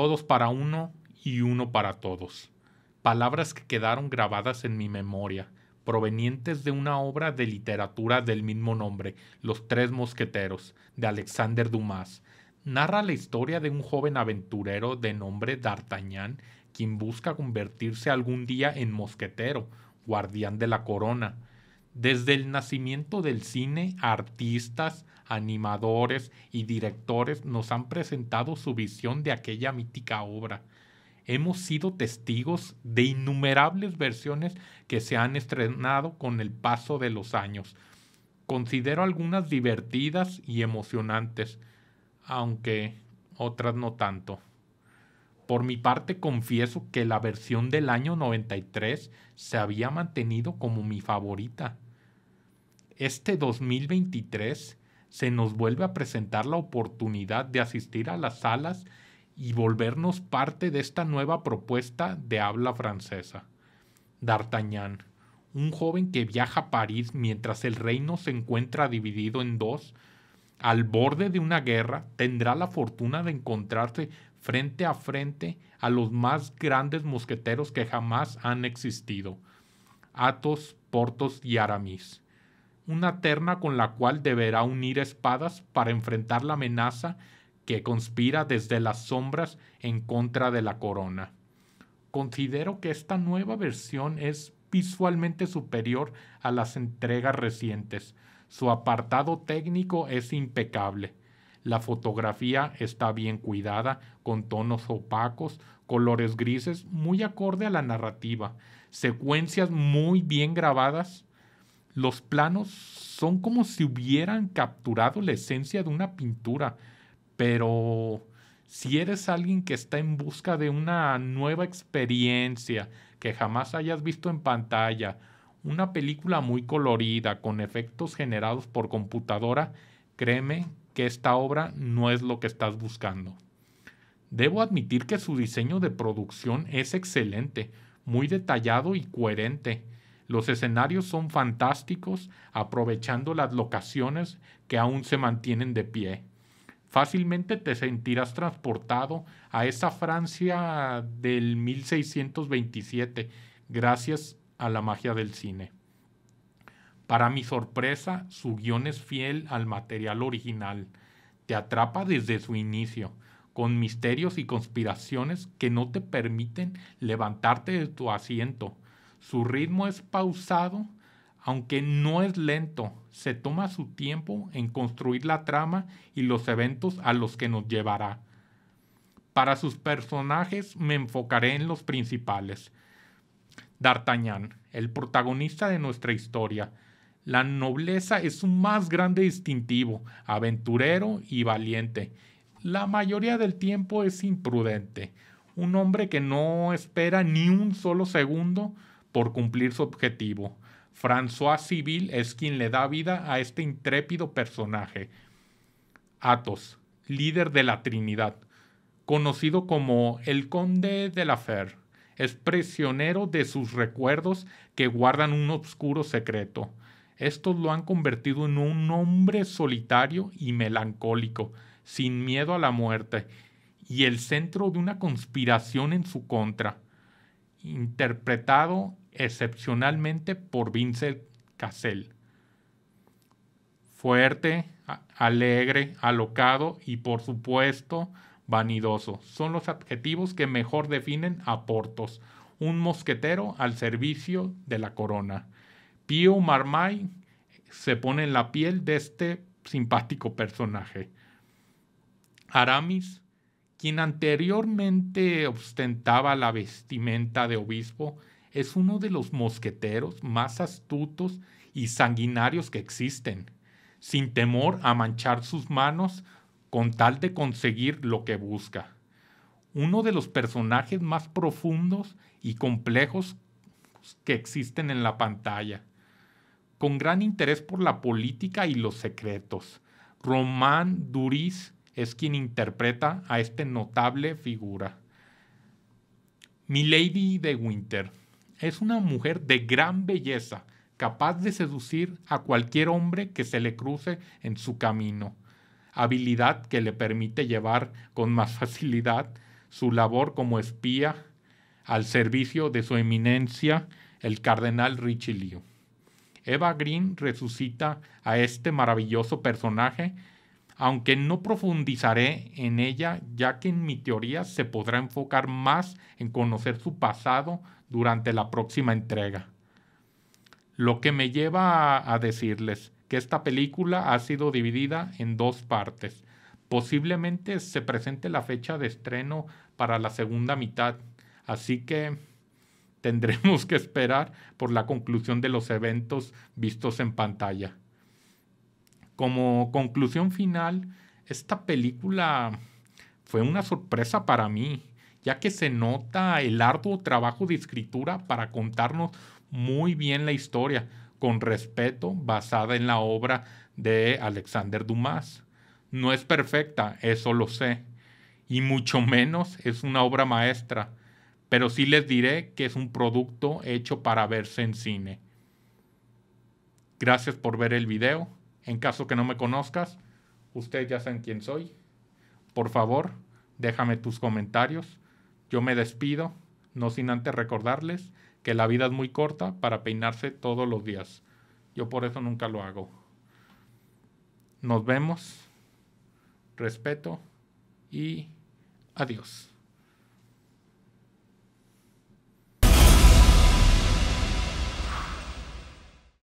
todos para uno y uno para todos. Palabras que quedaron grabadas en mi memoria, provenientes de una obra de literatura del mismo nombre, Los Tres Mosqueteros, de Alexander Dumas. Narra la historia de un joven aventurero de nombre D'Artagnan, quien busca convertirse algún día en mosquetero, guardián de la corona desde el nacimiento del cine, artistas, animadores y directores nos han presentado su visión de aquella mítica obra. Hemos sido testigos de innumerables versiones que se han estrenado con el paso de los años. Considero algunas divertidas y emocionantes, aunque otras no tanto. Por mi parte confieso que la versión del año 93 se había mantenido como mi favorita este 2023 se nos vuelve a presentar la oportunidad de asistir a las salas y volvernos parte de esta nueva propuesta de habla francesa. D'Artagnan, un joven que viaja a París mientras el reino se encuentra dividido en dos, al borde de una guerra, tendrá la fortuna de encontrarse frente a frente a los más grandes mosqueteros que jamás han existido, Athos, Portos y Aramis una terna con la cual deberá unir espadas para enfrentar la amenaza que conspira desde las sombras en contra de la corona. Considero que esta nueva versión es visualmente superior a las entregas recientes. Su apartado técnico es impecable. La fotografía está bien cuidada, con tonos opacos, colores grises, muy acorde a la narrativa, secuencias muy bien grabadas los planos son como si hubieran capturado la esencia de una pintura, pero si eres alguien que está en busca de una nueva experiencia que jamás hayas visto en pantalla, una película muy colorida con efectos generados por computadora, créeme que esta obra no es lo que estás buscando. Debo admitir que su diseño de producción es excelente, muy detallado y coherente los escenarios son fantásticos, aprovechando las locaciones que aún se mantienen de pie. Fácilmente te sentirás transportado a esa Francia del 1627, gracias a la magia del cine. Para mi sorpresa, su guión es fiel al material original. Te atrapa desde su inicio, con misterios y conspiraciones que no te permiten levantarte de tu asiento su ritmo es pausado, aunque no es lento. Se toma su tiempo en construir la trama y los eventos a los que nos llevará. Para sus personajes me enfocaré en los principales. D'Artagnan, el protagonista de nuestra historia. La nobleza es su más grande distintivo, aventurero y valiente. La mayoría del tiempo es imprudente, un hombre que no espera ni un solo segundo por cumplir su objetivo. François Civil es quien le da vida a este intrépido personaje. Athos, líder de la Trinidad, conocido como el Conde de la Fer, es prisionero de sus recuerdos que guardan un oscuro secreto. Estos lo han convertido en un hombre solitario y melancólico, sin miedo a la muerte, y el centro de una conspiración en su contra interpretado excepcionalmente por Vincent Cassell. Fuerte, alegre, alocado y por supuesto vanidoso. Son los adjetivos que mejor definen a Portos, un mosquetero al servicio de la corona. Pío Marmay se pone en la piel de este simpático personaje. Aramis quien anteriormente ostentaba la vestimenta de obispo, es uno de los mosqueteros más astutos y sanguinarios que existen, sin temor a manchar sus manos con tal de conseguir lo que busca. Uno de los personajes más profundos y complejos que existen en la pantalla, con gran interés por la política y los secretos. Román Duris es quien interpreta a este notable figura. Milady de Winter es una mujer de gran belleza, capaz de seducir a cualquier hombre que se le cruce en su camino, habilidad que le permite llevar con más facilidad su labor como espía al servicio de su eminencia, el cardenal Richelieu. Eva Green resucita a este maravilloso personaje aunque no profundizaré en ella, ya que en mi teoría se podrá enfocar más en conocer su pasado durante la próxima entrega. Lo que me lleva a, decirles que esta película ha sido dividida en dos partes. Posiblemente se presente la fecha de estreno para la segunda mitad, así que tendremos que esperar por la conclusión de los eventos vistos en pantalla como conclusión final, esta película fue una sorpresa para mí, ya que se nota el arduo trabajo de escritura para contarnos muy bien la historia, con respeto, basada en la obra de Alexander Dumas. No es perfecta, eso lo sé, y mucho menos es una obra maestra, pero sí les diré que es un producto hecho para verse en cine. Gracias por ver el video en caso que no me conozcas, ustedes ya saben quién soy. Por favor, déjame tus comentarios. Yo me despido, no sin antes recordarles que la vida es muy corta para peinarse todos los días. Yo por eso nunca lo hago. Nos vemos. Respeto y adiós.